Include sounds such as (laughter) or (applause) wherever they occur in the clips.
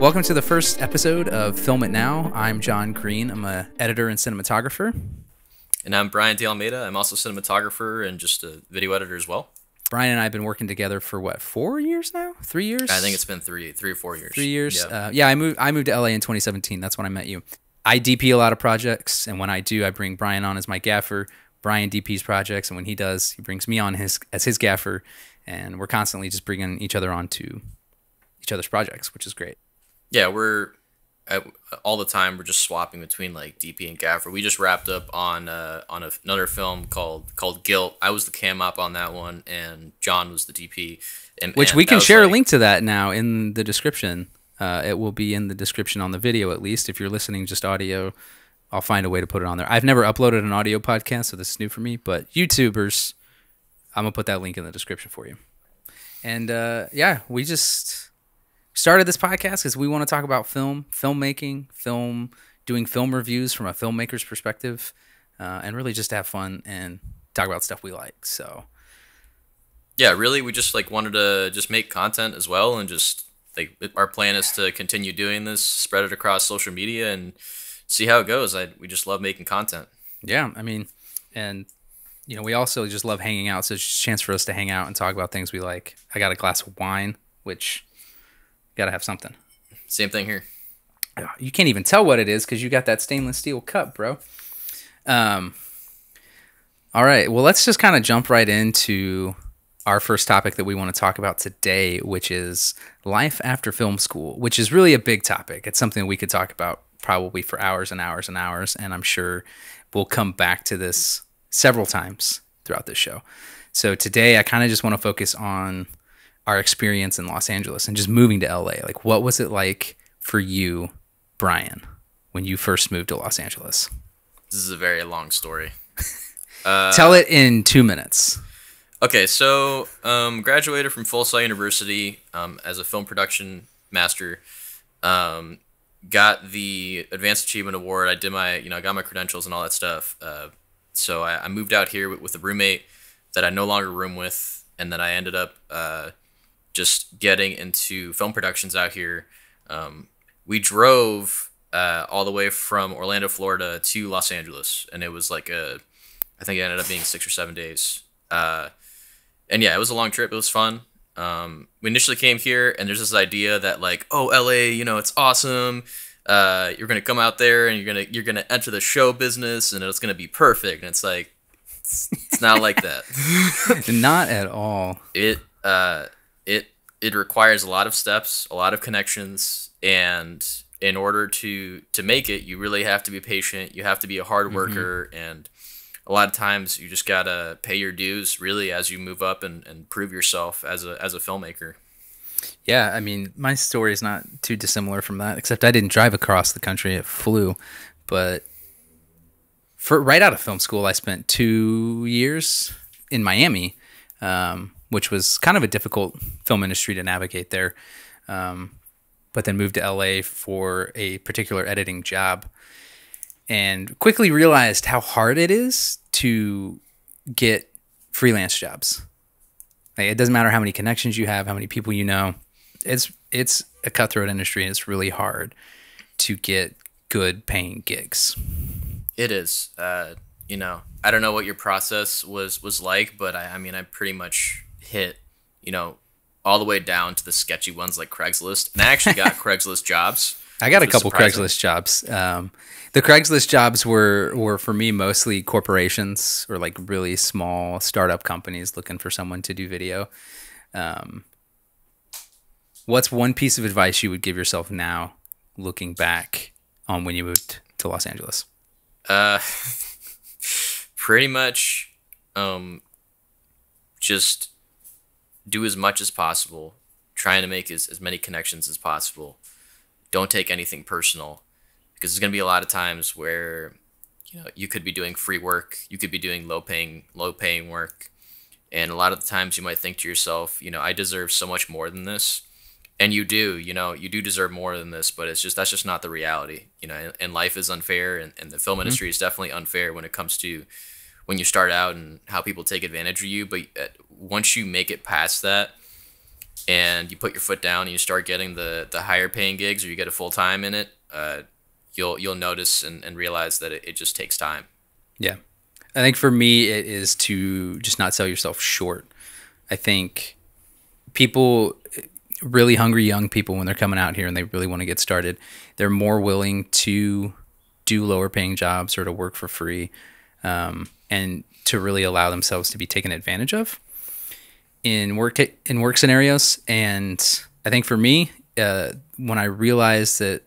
Welcome to the first episode of Film It Now. I'm John Green. I'm an editor and cinematographer. And I'm Brian De Almeida. I'm also cinematographer and just a video editor as well. Brian and I have been working together for what four years now? Three years? I think it's been three, three or four years. Three years. Yeah. Uh, yeah, I moved. I moved to LA in 2017. That's when I met you. I DP a lot of projects, and when I do, I bring Brian on as my gaffer. Brian DP's projects, and when he does, he brings me on his as his gaffer, and we're constantly just bringing each other on to each other's projects, which is great. Yeah, we're at, all the time. We're just swapping between like DP and gaffer. We just wrapped up on uh, on a, another film called called Guilt. I was the cam op on that one, and John was the DP. And, which and we can share like, a link to that now in the description. Uh, it will be in the description on the video at least if you're listening just audio I'll find a way to put it on there. I've never uploaded an audio podcast, so this is new for me. But YouTubers, I'm gonna put that link in the description for you. And uh, yeah, we just started this podcast because we want to talk about film, filmmaking, film, doing film reviews from a filmmaker's perspective, uh, and really just have fun and talk about stuff we like. So yeah, really, we just like wanted to just make content as well, and just like our plan is to continue doing this, spread it across social media, and see how it goes. I we just love making content. Yeah, I mean, and you know, we also just love hanging out. So it's just a chance for us to hang out and talk about things we like. I got a glass of wine, which gotta have something. Same thing here. Uh, you can't even tell what it is because you got that stainless steel cup, bro. Um. All right. Well, let's just kind of jump right into our first topic that we want to talk about today, which is life after film school, which is really a big topic. It's something we could talk about probably for hours and hours and hours. And I'm sure we'll come back to this several times throughout this show. So today, I kind of just want to focus on our experience in Los Angeles and just moving to LA. Like, what was it like for you, Brian, when you first moved to Los Angeles? This is a very long story. (laughs) uh, Tell it in two minutes. Okay, so um, graduated from Full Sail University um, as a film production master. Um, got the advanced achievement award. I did my, you know, I got my credentials and all that stuff. Uh, so I, I, moved out here with, with, a roommate that I no longer room with, and then I ended up uh, just getting into film productions out here. Um, we drove uh, all the way from Orlando, Florida, to Los Angeles, and it was like a, I think it ended up being six or seven days. Uh, and yeah, it was a long trip. It was fun. Um, we initially came here, and there's this idea that like, oh, LA, you know, it's awesome. Uh, you're gonna come out there, and you're gonna you're gonna enter the show business, and it's gonna be perfect. And it's like, it's, it's not like that. (laughs) (laughs) not at all. It uh, it it requires a lot of steps, a lot of connections, and in order to to make it, you really have to be patient. You have to be a hard mm-hmm. worker, mm -hmm. and a lot of times you just gotta pay your dues really as you move up and, and prove yourself as a as a filmmaker yeah i mean my story is not too dissimilar from that except i didn't drive across the country it flew but for right out of film school i spent two years in miami um, which was kind of a difficult film industry to navigate there um, but then moved to la for a particular editing job and quickly realized how hard it is to get freelance jobs. Like, it doesn't matter how many connections you have, how many people you know. It's it's a cutthroat industry, and it's really hard to get good paying gigs. It is. Uh, you know, I don't know what your process was was like, but I, I mean, I pretty much hit you know all the way down to the sketchy ones like Craigslist, and I actually got (laughs) Craigslist jobs I got a couple surprising. Craigslist jobs. Um, the Craigslist jobs were were for me mostly corporations or like really small startup companies looking for someone to do video. Um, what's one piece of advice you would give yourself now, looking back on when you moved to Los Angeles? Uh, (laughs) pretty much, um, just do as much as possible, trying to make as, as many connections as possible don't take anything personal because there's going to be a lot of times where you know you could be doing free work you could be doing low paying low paying work and a lot of the times you might think to yourself you know i deserve so much more than this and you do you know you do deserve more than this but it's just that's just not the reality you know and, and life is unfair and, and the film mm-hmm. industry is definitely unfair when it comes to when you start out and how people take advantage of you but uh, once you make it past that and you put your foot down and you start getting the the higher paying gigs or you get a full time in it, uh, you'll you'll notice and, and realize that it, it just takes time. Yeah. I think for me it is to just not sell yourself short. I think people really hungry young people when they're coming out here and they really want to get started, they're more willing to do lower paying jobs or to work for free um, and to really allow themselves to be taken advantage of in work in work scenarios. And I think for me, uh, when I realized that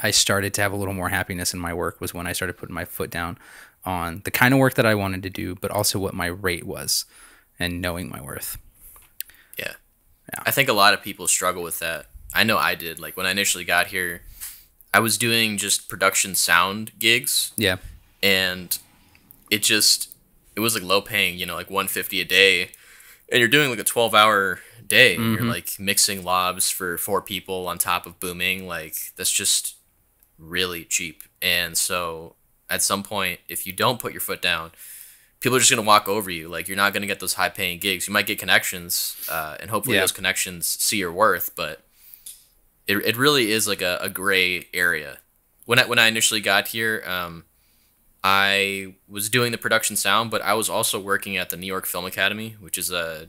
I started to have a little more happiness in my work was when I started putting my foot down on the kind of work that I wanted to do, but also what my rate was and knowing my worth. Yeah. yeah. I think a lot of people struggle with that. I know I did. Like when I initially got here, I was doing just production sound gigs. Yeah. And it just it was like low paying, you know, like 150 a day and you're doing like a 12 hour day mm-hmm. you're like mixing lobs for four people on top of booming like that's just really cheap and so at some point if you don't put your foot down people are just going to walk over you like you're not going to get those high paying gigs you might get connections uh, and hopefully yeah. those connections see your worth but it, it really is like a, a gray area when I, when I initially got here um, I was doing the production sound, but I was also working at the New York Film Academy, which is a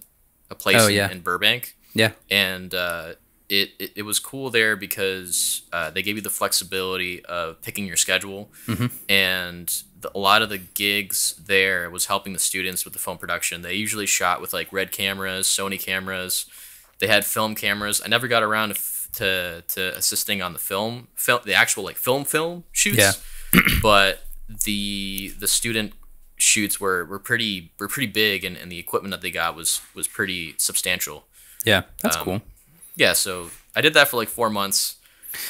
a place oh, yeah. in, in, Burbank. Yeah. And uh, it, it, it was cool there because uh, they gave you the flexibility of picking your schedule, mm-hmm. and the, a lot of the gigs there was helping the students with the film production. They usually shot with like red cameras, Sony cameras. They had film cameras. I never got around to f- to, to assisting on the film, film the actual like film film shoots, yeah. but the the student shoots were were pretty were pretty big, and, and the equipment that they got was was pretty substantial. Yeah, that's um, cool. Yeah, so I did that for like four months.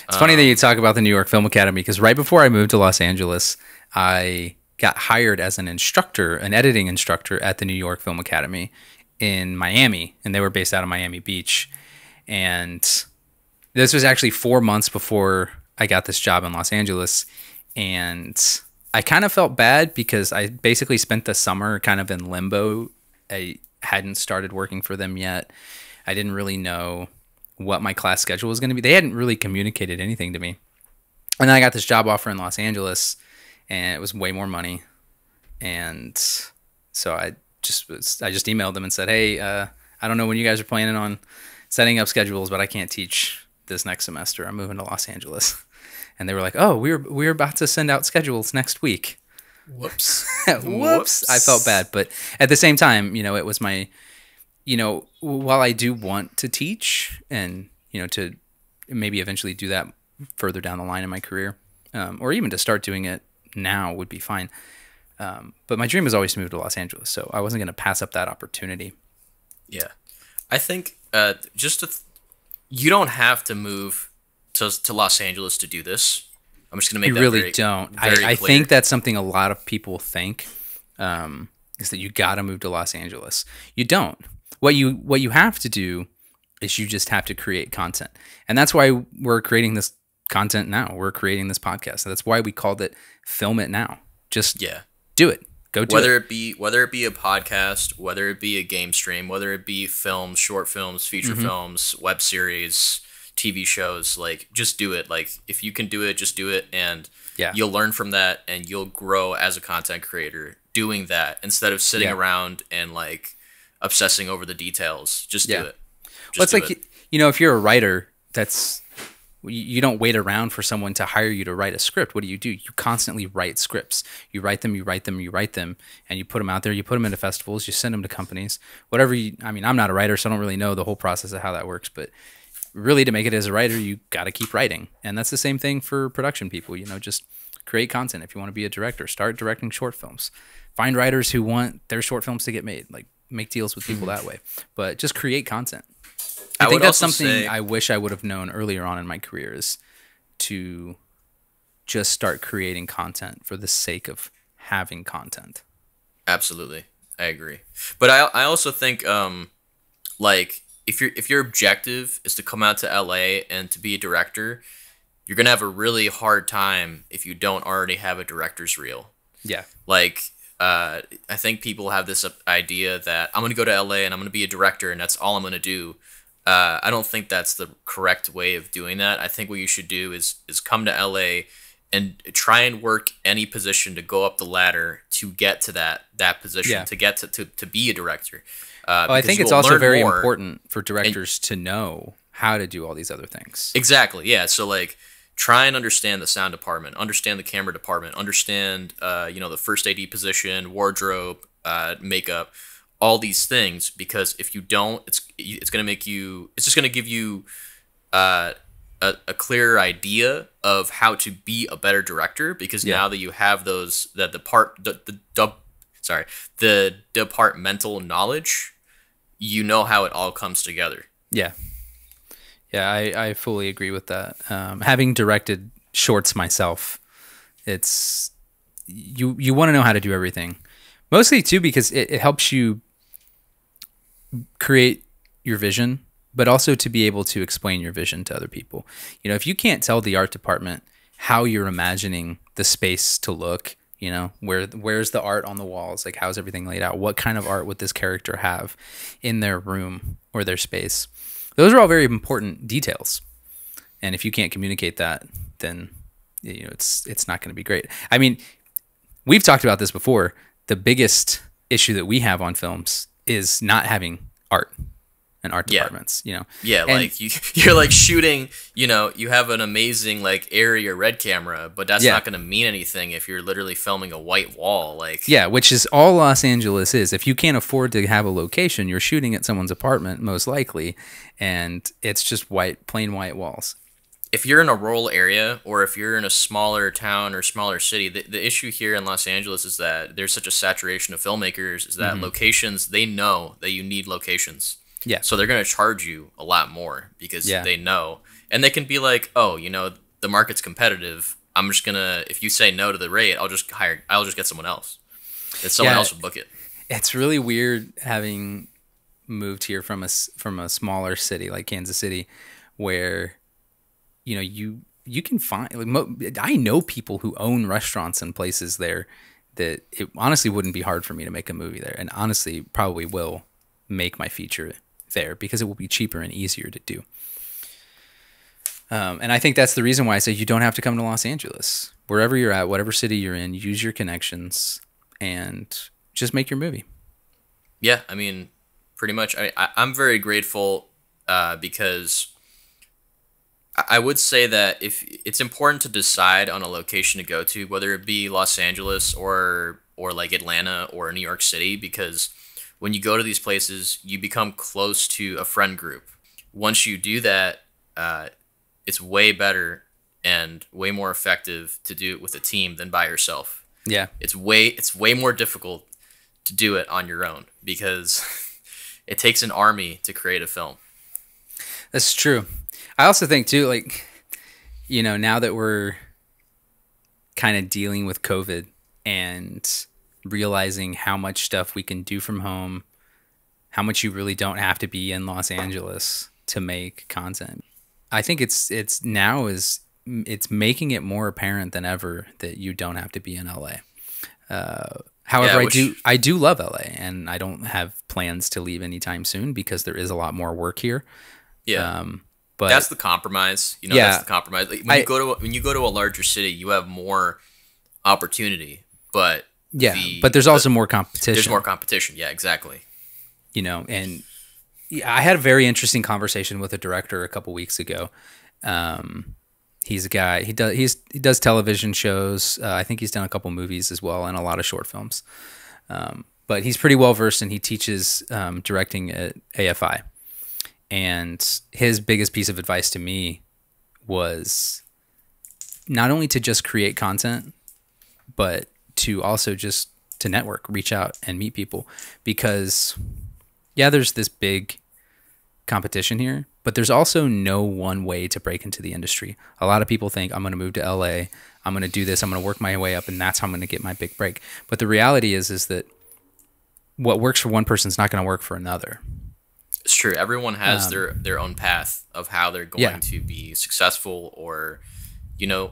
It's um, funny that um, you talk about the New York Film Academy because right before I moved to Los Angeles, I got hired as an instructor, an editing instructor at the New York Film Academy in Miami, and they were based out of Miami Beach. And this was actually four months before I got this job in Los Angeles, and I kind of felt bad because I basically spent the summer kind of in limbo. I hadn't started working for them yet. I didn't really know what my class schedule was going to be. They hadn't really communicated anything to me. And then I got this job offer in Los Angeles and it was way more money. And so I just I just emailed them and said, "Hey, uh, I don't know when you guys are planning on setting up schedules, but I can't teach this next semester. I'm moving to Los Angeles." (laughs) and they were like, "Oh, we're we're about to send out schedules next week." (laughs) Whoops. Whoops. I felt bad, but at the same time, you know, it was my you know, while I do want to teach and, you know, to maybe eventually do that further down the line in my career, um, or even to start doing it now would be fine. Um, but my dream was always to move to Los Angeles, so I wasn't going to pass up that opportunity. Yeah. I think uh, just th you don't have to move to, to Los Angeles to do this. I'm just going to make. You really very, don't. Very I, I think that's something a lot of people think um, is that you got to move to Los Angeles. You don't. What you what you have to do is you just have to create content, and that's why we're creating this content now. We're creating this podcast. That's why we called it "Film It Now." Just yeah, do it. Go do whether it. it be whether it be a podcast, whether it be a game stream, whether it be films, short films, feature mm -hmm. films, web series TV shows. Like, just do it. Like, if you can do it, just do it, and yeah. you'll learn from that, and you'll grow as a content creator doing that instead of sitting yeah. around and like obsessing over the details. Just yeah. do it. Just well, it's like it. you know, if you're a writer, that's you don't wait around for someone to hire you to write a script. What do you do? You constantly write scripts. You write them, you write them, you write them, and you put them out there. You put them into festivals. You send them to companies. Whatever you, I mean, I'm not a writer, so I don't really know the whole process of how that works. But really to make it as a writer, you got to keep writing. And that's the same thing for production people, you know, just create content. If you want to be a director, start directing short films. Find writers who want their short films to get made, like make deals with people hmm. that way. But just create content. I, I think that's something say, I wish I would have known earlier on in my career is to just start creating content for the sake of having content. Absolutely. I agree. But I I also think um like if your if your objective is to come out to LA and to be a director, you're gonna have a really hard time if you don't already have a director's reel. Yeah. Like uh, I think people have this idea that I'm gonna go to LA and I'm gonna be a director and that's all I'm gonna do. Uh, I don't think that's the correct way of doing that. I think what you should do is is come to LA and try and work any position to go up the ladder to get to that that position yeah. to get to, to to be a director uh, well, I think it's also very more. important for directors and, to know how to do all these other things. Exactly. Yeah. So like try and understand the sound department, understand the camera department, understand uh, you know the first AD position, wardrobe, uh, makeup, all these things because if you don't, it's it's gonna make you it's just gonna give you uh, a, a clearer idea of how to be a better director because yeah. now that you have those that the part the, the dub sorry the departmental knowledge you know how it all comes together. Yeah. Yeah, I, I fully agree with that. Um, having directed shorts myself, it's you you want to know how to do everything, mostly too because it, it helps you create your vision, but also to be able to explain your vision to other people. You know, if you can't tell the art department how you're imagining the space to look you know where where's the art on the walls like how's everything laid out what kind of art would this character have in their room or their space those are all very important details and if you can't communicate that then you know it's it's not going to be great i mean we've talked about this before the biggest issue that we have on films is not having art and art yeah. departments, you know. Yeah, and like (laughs) you, you're like shooting, you know, you have an amazing like area red camera, but that's yeah. not going to mean anything if you're literally filming a white wall like Yeah, which is all Los Angeles is. If you can't afford to have a location, you're shooting at someone's apartment most likely, and it's just white plain white walls. If you're in a rural area or if you're in a smaller town or smaller city, the, the issue here in Los Angeles is that there's such a saturation of filmmakers is that mm -hmm. locations, they know that you need locations. Yeah. So they're going to charge you a lot more because yeah. they know. And they can be like, oh, you know, the market's competitive. I'm just going to, if you say no to the rate, I'll just hire, I'll just get someone else. And someone yeah, else will book it. It's really weird having moved here from a, from a smaller city like Kansas City where, you know, you, you can find, like, I know people who own restaurants and places there that it honestly wouldn't be hard for me to make a movie there. And honestly, probably will make my feature there because it will be cheaper and easier to do. Um, and I think that's the reason why I say you don't have to come to Los Angeles. Wherever you're at, whatever city you're in, use your connections and just make your movie. Yeah, I mean, pretty much. I, I am very grateful uh, because I would say that if it's important to decide on a location to go to, whether it be Los Angeles or or like Atlanta or New York City, because when you go to these places, you become close to a friend group. Once you do that, uh, it's way better and way more effective to do it with a team than by yourself. Yeah. It's way it's way more difficult to do it on your own because (laughs) it takes an army to create a film. That's true. I also think too like you know, now that we're kind of dealing with COVID and realizing how much stuff we can do from home, how much you really don't have to be in Los Angeles to make content. I think it's it's now is it's making it more apparent than ever that you don't have to be in LA. Uh, however, yeah, I, I do I do love LA, and I don't have plans to leave anytime soon because there is a lot more work here. Yeah. Um, but that's the compromise. You know, yeah, that's the compromise. Like, when I, you go to when you go to a larger city, you have more opportunity, but yeah the, but there's also the, more competition there's more competition yeah exactly you know and i had a very interesting conversation with a director a couple weeks ago um, he's a guy he does he's he does television shows uh, i think he's done a couple movies as well and a lot of short films um, but he's pretty well versed and he teaches um, directing at afi and his biggest piece of advice to me was not only to just create content but to also just to network, reach out and meet people because yeah, there's this big competition here, but there's also no one way to break into the industry. A lot of people think I'm going to move to LA, I'm going to do this, I'm going to work my way up and that's how I'm going to get my big break. But the reality is is that what works for one person is not going to work for another. It's true. Everyone has um, their their own path of how they're going yeah. to be successful or you know,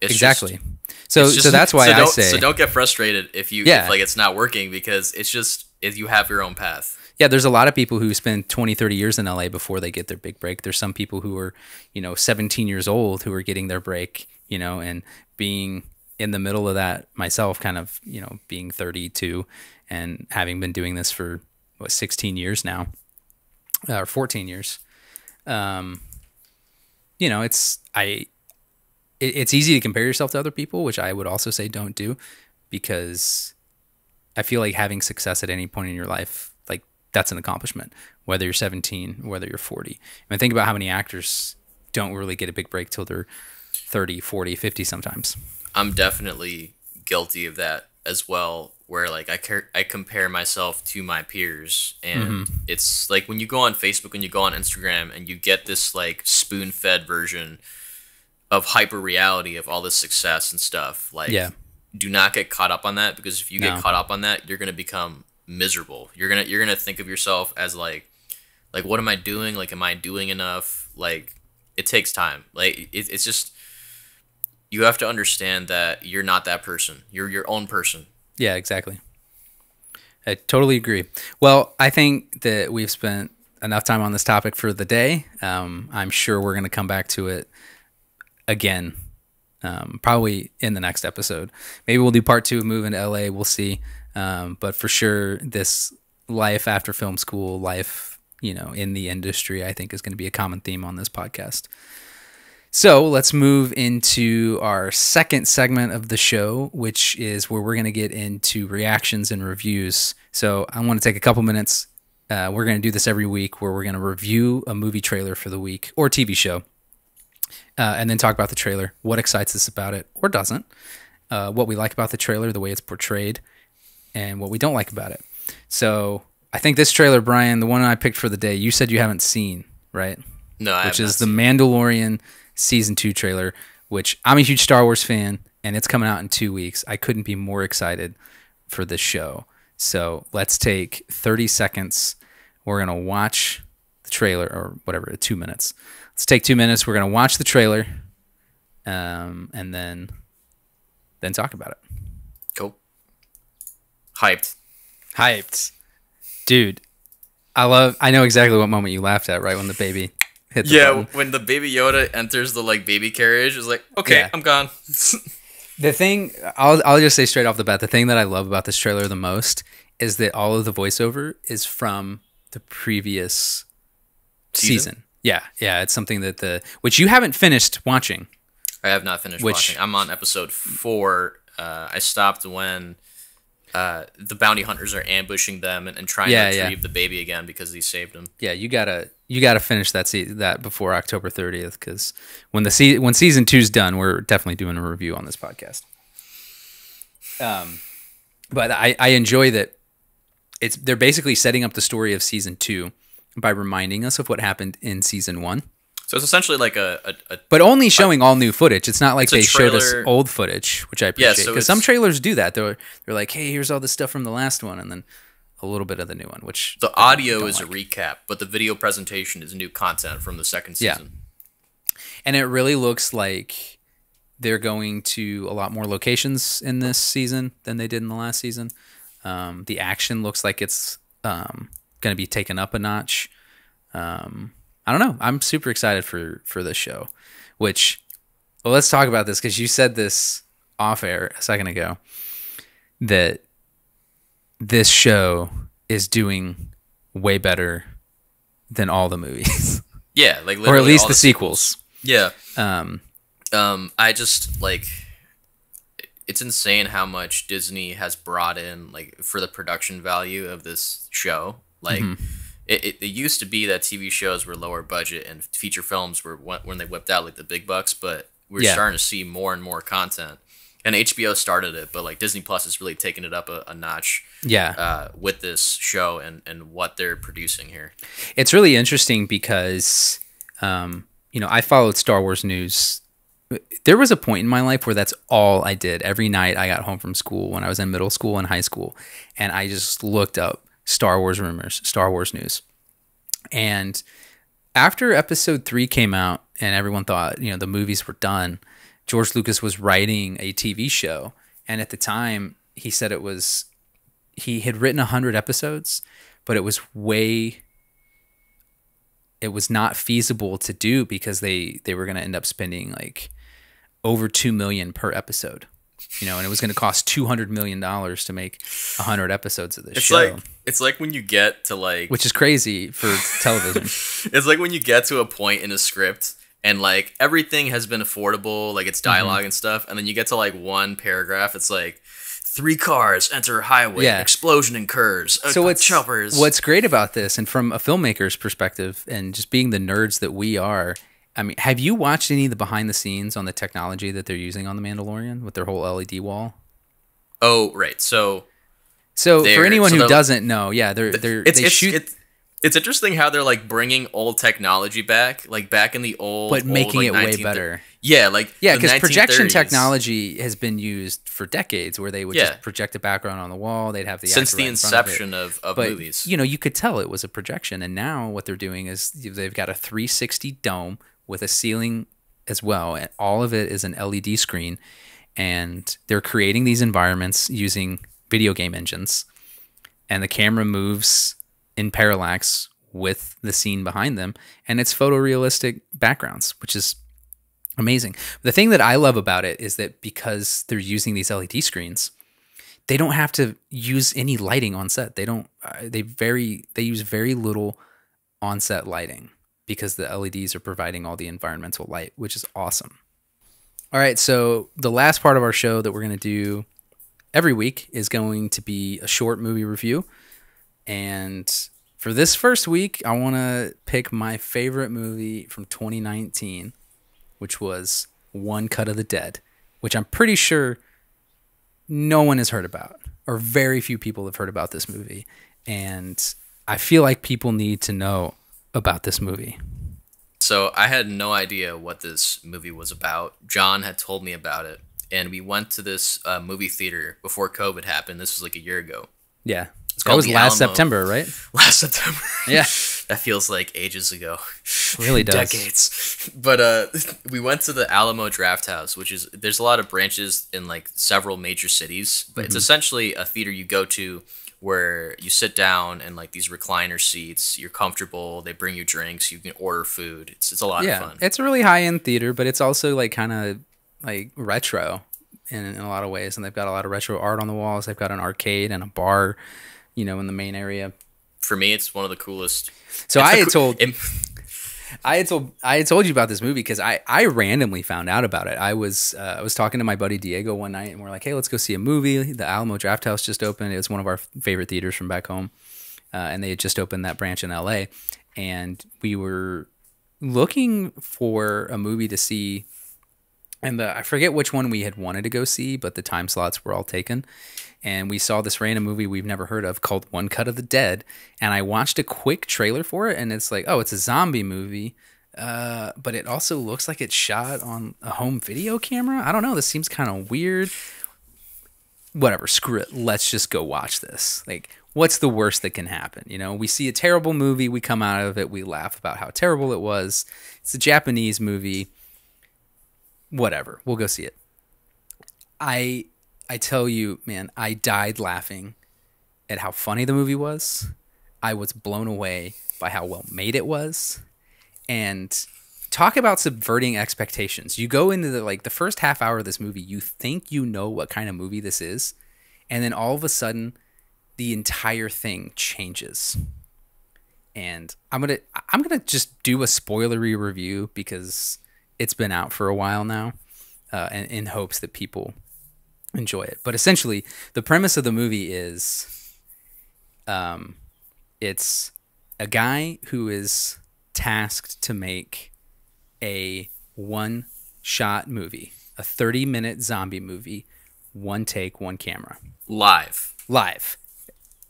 it's exactly. Just, so just, (laughs) so that's why so I say so. Don't get frustrated if you yeah. If, like it's not working because it's just if you have your own path. Yeah, there's a lot of people who spend 20, 30 years in LA before they get their big break. There's some people who are, you know, 17 years old who are getting their break, you know, and being in the middle of that myself, kind of, you know, being 32 and having been doing this for what 16 years now, uh, or 14 years. Um, you know, it's I it, it's easy to compare yourself to other people, which I would also say don't do because I feel like having success at any point in your life, like that's an accomplishment, whether you're 17, whether you're 40. I mean, think about how many actors don't really get a big break till they're 30, 40, 50 sometimes. I'm definitely guilty of that as well where like I I compare myself to my peers and mm -hmm. it's like when you go on Facebook and you go on Instagram and you get this like spoon-fed version of hyper reality of all this success and stuff. Like, yeah. do not get caught up on that because if you no. get caught up on that, you're gonna become miserable. You're gonna you're gonna think of yourself as like, like what am I doing? Like, am I doing enough? Like, it takes time. Like, it, it's just you have to understand that you're not that person. You're your own person. Yeah, exactly. I totally agree. Well, I think that we've spent enough time on this topic for the day. Um, I'm sure we're going to come back to it again, um, probably in the next episode. Maybe we'll do part two of moving to LA. We'll see. Um, but for sure, this life after film school, life, you know, in the industry, I think is going to be a common theme on this podcast. So let's move into our second segment of the show, which is where we're going to get into reactions and reviews. So I want to take a couple minutes. Uh, we're going to do this every week where we're going to review a movie trailer for the week or TV show uh, and then talk about the trailer, what excites us about it or doesn't, uh, what we like about the trailer, the way it's portrayed, and what we don't like about it. So I think this trailer, Brian, the one I picked for the day, you said you haven't seen, right? No, I which is the Mandalorian season two trailer. Which I'm a huge Star Wars fan, and it's coming out in two weeks. I couldn't be more excited for this show. So let's take 30 seconds. We're gonna watch the trailer or whatever, two minutes let's take two minutes. We're gonna watch the trailer, um, and then then talk about it. Cool. Hyped. Hyped, dude. I love. I know exactly what moment you laughed at, right when the baby hit. The yeah, button. when the baby Yoda enters the like baby carriage, it's like, okay, yeah. I'm gone. (laughs) the thing I'll I'll just say straight off the bat, the thing that I love about this trailer the most is that all of the voiceover is from the previous season. season. Yeah, yeah, it's something that the which you haven't finished watching. I have not finished which, watching. I'm on episode four. Uh, I stopped when uh, the bounty hunters are ambushing them and, and trying yeah, to retrieve yeah. the baby again because he saved him. Yeah, you gotta you gotta finish that se- that before October 30th because when the se- when season two's done, we're definitely doing a review on this podcast. Um, but I I enjoy that it's they're basically setting up the story of season two by reminding us of what happened in season one. So it's essentially like a, a, a but only showing a, all new footage. It's not like it's they showed us old footage, which I appreciate because yeah, so some trailers do that. They're they're like, hey, here's all the stuff from the last one, and then a little bit of the new one. Which the audio is like. a recap, but the video presentation is new content from the second season. Yeah. and it really looks like they're going to a lot more locations in this season than they did in the last season. Um, the action looks like it's um, going to be taken up a notch. Um, I don't know. I'm super excited for for this show, which well, let's talk about this because you said this off air a second ago that this show is doing way better than all the movies. (laughs) Yeah, like or at least the, the sequels. sequels. Yeah. Um, um, I just like it's insane how much Disney has brought in like for the production value of this show. Like mm -hmm. it, it, it, used to be that TV shows were lower budget and feature films were when they whipped out like the big bucks, but we're yeah. starting to see more and more content. And HBO started it, but like Disney Plus is really taking it up a, a notch. Yeah, uh, with this show and and what they're producing here, it's really interesting because, um, you know, I followed Star Wars news there was a point in my life where that's all I did. Every night I got home from school when I was in middle school and high school, and I just looked up Star Wars rumors, Star Wars news. And after episode three came out and everyone thought, you know, the movies were done, George Lucas was writing a TV show. And at the time, he said it was, he had written 100 episodes, but it was way, it was not feasible to do because they, they were going to end up spending like over 2 million per episode you know, and it was going to cost two hundred million dollars to make hundred episodes of this it's show. Like, it's like when you get to like, which is crazy for television. (laughs) it's like when you get to a point in a script and like everything has been affordable, like it's dialog mm-hmm. and stuff, and then you get to like one paragraph, it's like three cars enter highway, yeah. explosion incurs. So uh, what's choppers? What's great about this, and from a filmmaker's perspective, and just being the nerds that we are, I mean, have you watched any of the behind the scenes on the technology that they're using on the Mandalorian with their whole LED wall? Oh, right. So, so for anyone so who doesn't know, yeah, they're they're it's, they it's, shoot. It's, it's, interesting how they're like bringing old technology back, like back in the old, but making like, it 19th, way better. Yeah, like yeah, because projection technology has been used for decades, where they would yeah. just project a background on the wall. They'd have the since the right inception of, of, of but, movies. You know, you could tell it was a projection, and now what they're doing is they've got a 360 dome with a ceiling as well. And all of it is an LED screen. And they're creating these environments using video game engines. And the camera moves in parallax with the scene behind them. And it's photorealistic backgrounds, which is amazing. The thing that I love about it is that because they're using these LED screens, they don't have to use any lighting on set. They don't. Uh, they very. They use very little on set lighting, because the LEDs are providing all the environmental light, which is awesome. All right, so the last part of our show that we're going to do every week is going to be a short movie review. And for this first week, I want to pick my favorite movie from 2019, which was One Cut of the Dead, which I'm pretty sure no one has heard about, or very few people have heard about this movie. And I feel like people need to know about this movie? So I had no idea what this movie was about. John had told me about it, and we went to this uh, movie theater before COVID happened. This was like a year ago. Yeah, it's that was the last Alamo. September, right? (laughs) Last September. Yeah, (laughs) that feels like ages ago. Really does. Decades. (laughs) But uh, we went to the Alamo Draft House, which is there's a lot of branches in like several major cities, but mm-hmm. it's essentially a theater you go to where you sit down and like these recliner seats, you're comfortable, they bring you drinks, you can order food. It's it's a lot yeah, of fun. It's a really high end theater, but it's also like kind of like retro in, in a lot of ways. And they've got a lot of retro art on the walls. They've got an arcade and a bar, you know, in the main area. For me, it's one of the coolest. So I had co told. It, I had told I had told you about this movie because I I randomly found out about it. I was uh, I was talking to my buddy Diego one night, and we're like, "Hey, let's go see a movie." The Alamo Draft House just opened. It was one of our favorite theaters from back home, uh, and they had just opened that branch in L.A. And we were looking for a movie to see, and the I forget which one we had wanted to go see, but the time slots were all taken and we saw this random movie we've never heard of called One Cut of the Dead. And I watched a quick trailer for it, and it's like, oh, it's a zombie movie, uh, but it also looks like it's shot on a home video camera. I don't know. This seems kind of weird. Whatever, screw it. Let's just go watch this. Like, what's the worst that can happen? You know, we see a terrible movie, we come out of it, we laugh about how terrible it was. It's a Japanese movie. Whatever, we'll go see it. I I tell you, man, I died laughing at how funny the movie was. I was blown away by how well made it was. And talk about subverting expectations. You go into the like the first half hour of this movie, you think you know what kind of movie this is, and then all of a sudden the entire thing changes. And I'm going to I'm going to just do a spoilery review because it's been out for a while now. Uh, and in hopes that people enjoy it. But essentially, the premise of the movie is um, it's a guy who is tasked to make a one shot movie, a 30 minute zombie movie, one take, one camera. Live. Live.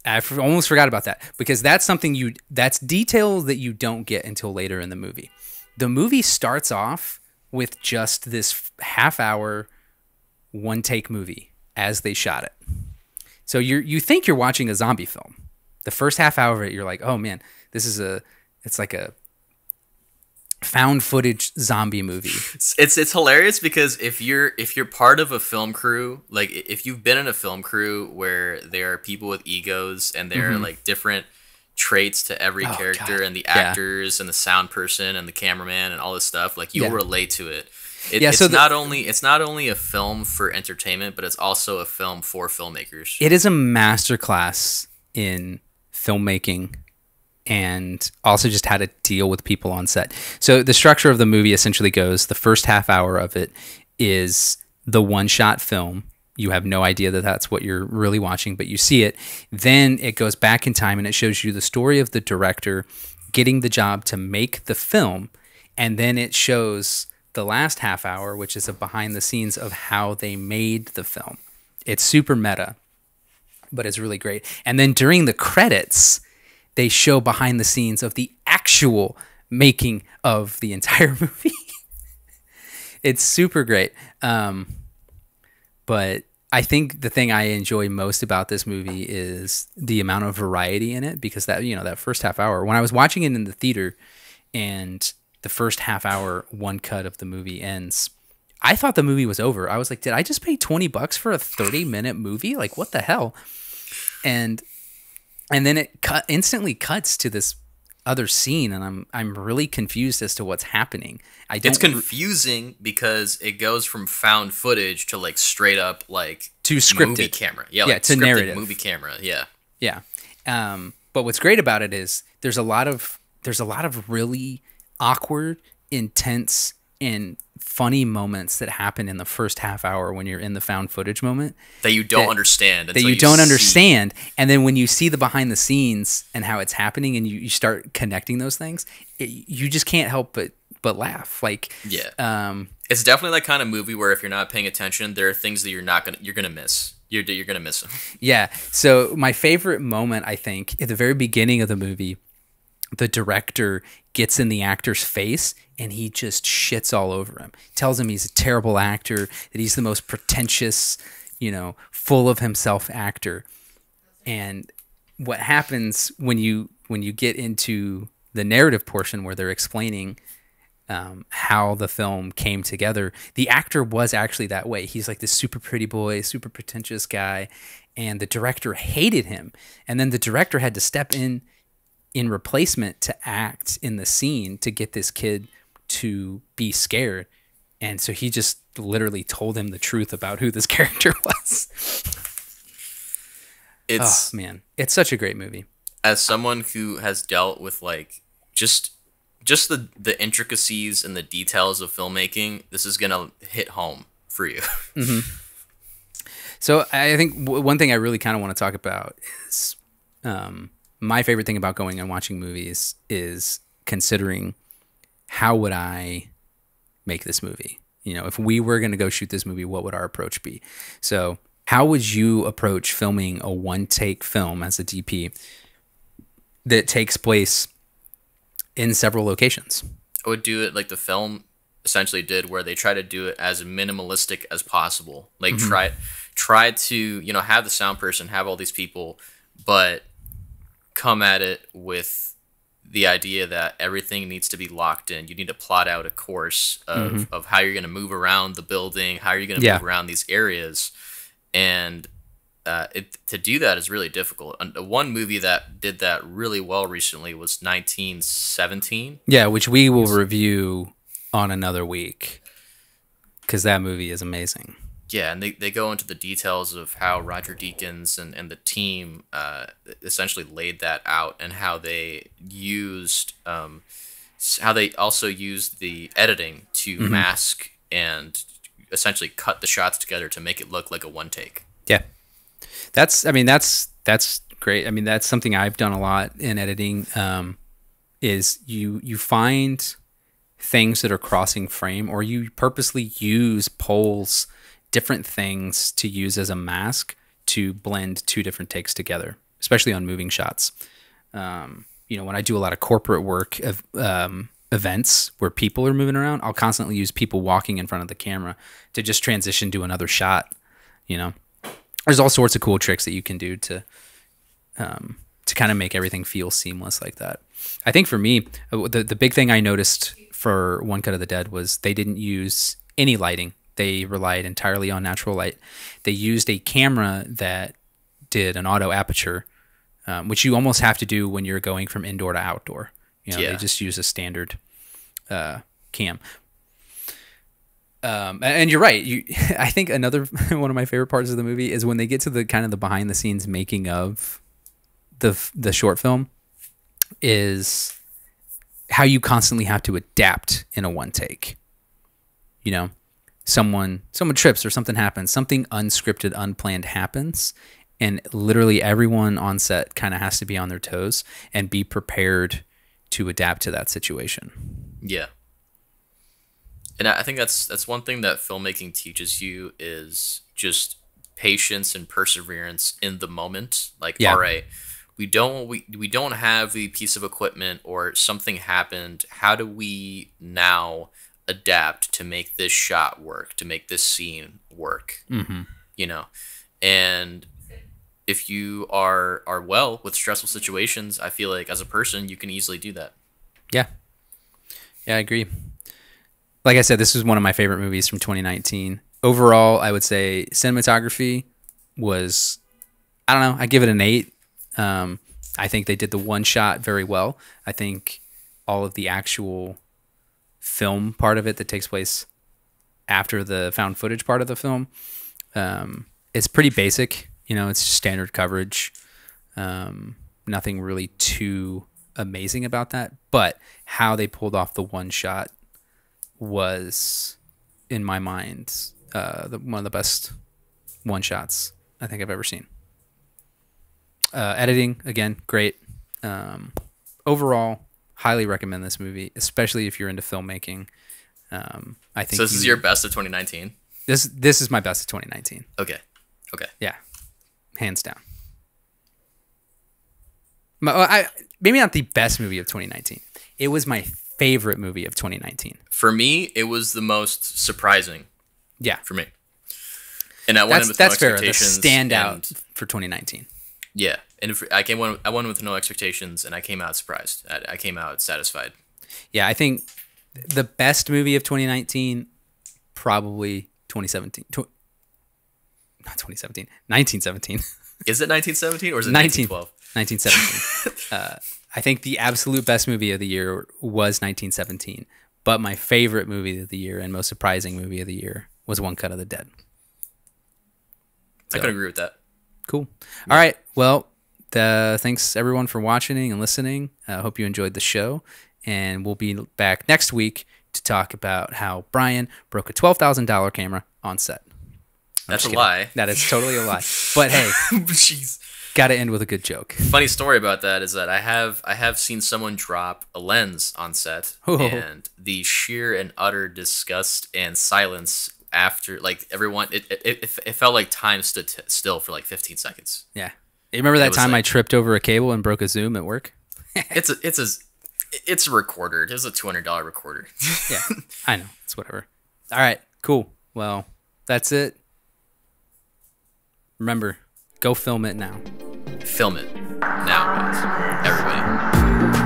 I almost forgot about that because that's something you, that's details that you don't get until later in the movie. The movie starts off with just this half hour one take movie as they shot it. So you you think you're watching a zombie film. The first half hour of it, you're like, oh man, this is a it's like a found footage zombie movie. It's it's hilarious because if you're if you're part of a film crew, like if you've been in a film crew where there are people with egos and there mm-hmm. are like different traits to every oh, character God. and the actors yeah. and the sound person and the cameraman and all this stuff, like you'll yeah. relate to it. It, yeah, it's so the, not only it's not only a film for entertainment, but it's also a film for filmmakers. It is a masterclass in filmmaking and also just how to deal with people on set. So the structure of the movie essentially goes the first half hour of it is the one shot film. You have no idea that that's what you're really watching, but you see it. Then it goes back in time and it shows you the story of the director getting the job to make the film. And then it shows the last half hour, which is a behind the scenes of how they made the film. It's super meta, but it's really great. And then during the credits, they show behind the scenes of the actual making of the entire (laughs) movie. it's super great. Um, but I think the thing I enjoy most about this movie is the amount of variety in it because that you know that first half hour when I was watching it in the theater and the first half hour one cut of the movie ends. I thought the movie was over. I was like, did I just pay 20 bucks for a 30 minute movie? Like what the hell? And and then it cut instantly cuts to this other scene and I'm I'm really confused as to what's happening. I don't It's confusing because it goes from found footage to like straight up like to scripted movie camera. Yeah, yeah like to narrative movie camera. Yeah. Yeah. Um but what's great about it is there's a lot of there's a lot of really awkward, intense, and funny moments that happen in the first half hour when you're in the found footage moment that you don't that, understand that you, you don't see. understand and then when you see the behind the scenes and how it's happening and you, you start connecting those things it, you just can't help but but laugh like yeah um it's definitely that kind of movie where if you're not paying attention there are things that you're not gonna you're gonna miss you're, you're gonna miss them yeah so my favorite moment i think at the very beginning of the movie the director gets in the actor's face and he just shits all over him. Tells him he's a terrible actor, that he's the most pretentious, you know, full of himself actor. And what happens when you when you get into the narrative portion where they're explaining um, how the film came together, the actor was actually that way. He's like this super pretty boy, super pretentious guy, and the director hated him. And then the director had to step in in replacement to act in the scene to get this kid to be scared. And so he just literally told him the truth about who this (laughs) character was. Ah, it's oh, man, it's such a great movie. As someone who has dealt with like just just the the intricacies and the details of filmmaking, this is gonna hit home for you. (laughs) mm-hmm. So I think w- one thing I really kind of want to talk about is um, my favorite thing about going and watching movies is considering how would I make this movie? You know, if we were going to go shoot this movie, what would our approach be? So, how would you approach filming a one take film as a DP that takes place in several locations? I would do it like the film essentially did where they try to do it as minimalistic as possible like mm -hmm. try try to you know have the sound person have all these people but come at it with the idea that everything needs to be locked in. You need to plot out a course of, mm-hmm. of how you're going to move around the building, how you're going to yeah. move around these areas. And uh, it, to do that is really difficult. And one movie that did that really well recently was 1917. Yeah, which we will review on another week because that movie is amazing. Yeah, and they, they go into the details of how Roger Deakins and, and the team uh, essentially laid that out and how they used um, how they also used the editing to mm-hmm. mask and essentially cut the shots together to make it look like a one take. Yeah. That's I mean that's that's great. I mean that's something I've done a lot in editing um, is you you find things that are crossing frame or you purposely use poles different things to use as a mask to blend two different takes together, especially on moving shots. Um, you know, when I do a lot of corporate work of um, events where people are moving around, I'll constantly use people walking in front of the camera to just transition to another shot. You know, there's all sorts of cool tricks that you can do to um, to kind of make everything feel seamless like that. I think for me, uh, the the big thing I noticed for One Cut of the Dead was they didn't use any lighting they relied entirely on natural light. They used a camera that did an auto aperture, um, which you almost have to do when you're going from indoor to outdoor. You know, yeah. they just use a standard uh, cam. Um, and you're right. You, (laughs) I think another (laughs) one of my favorite parts of the movie is when they get to the kind of the behind the scenes making of the the short film is how you constantly have to adapt in a one take. You know, someone someone trips or something happens, something unscripted, unplanned happens, and literally everyone on set kind of has to be on their toes and be prepared to adapt to that situation. Yeah. And I think that's that's one thing that filmmaking teaches you is just patience and perseverance in the moment. Like, yeah. all right, we don't we, we don't have the piece of equipment or something happened. How do we now adapt to make this shot work, to make this scene work. Mm-hmm. You know, and if you are are well with stressful situations, I feel like as a person you can easily do that. Yeah, yeah, I agree. Like I said, this was one of my favorite movies from 2019. Overall, I would say cinematography was, I don't know, I give it an eight. Um, I think they did the one shot very well. I think all of the actual film part of it that takes place after the found footage part of the film. Um, it's pretty basic, you know, it's standard coverage. Um, nothing really too amazing about that, but how they pulled off the one shot was, in my mind, uh, the, one of the best one shots I think I've ever seen. Uh, editing again, great. Um, overall, highly recommend this movie, especially if you're into filmmaking. Um, I think so. This you, is your best of 2019. This this is my best of 2019. Okay. Okay. Yeah, hands down. My, I maybe not the best movie of 2019. It was my favorite movie of 2019. For me, it was the most surprising. Yeah. For me. And I that's, with that's no Fair, the standout for 2019. Yeah, and if I came one, I went with no expectations, and I came out surprised. I, I came out satisfied. Yeah, I think the best movie of 2019, probably 2017. Tw not 2017, 1917. (laughs) Is it 1917 or is it 19, 1912? 1917. (laughs) uh, I think the absolute best movie of the year was 1917, but my favorite movie of the year and most surprising movie of the year was One Cut of the Dead. So, I could agree with that. Cool. All right. Well, the, thanks everyone for watching and listening. I uh, hope you enjoyed the show. And we'll be back next week to talk about how Brian broke a $12,000 camera on set. That's a kidding. lie. That is totally a lie. (laughs) But hey, (laughs) jeez. Got to end with a good joke. Funny story about that is that I have I have seen someone drop a lens on set, oh. and the sheer and utter disgust and silence after like everyone it it, it, felt like time stood still for like 15 seconds yeah you remember that time like, i tripped over a cable and broke a zoom at work (laughs) it's a it's a it's a recorder it was a $200 recorder (laughs) yeah i know it's whatever all right cool well that's it remember go film it now film it now everybody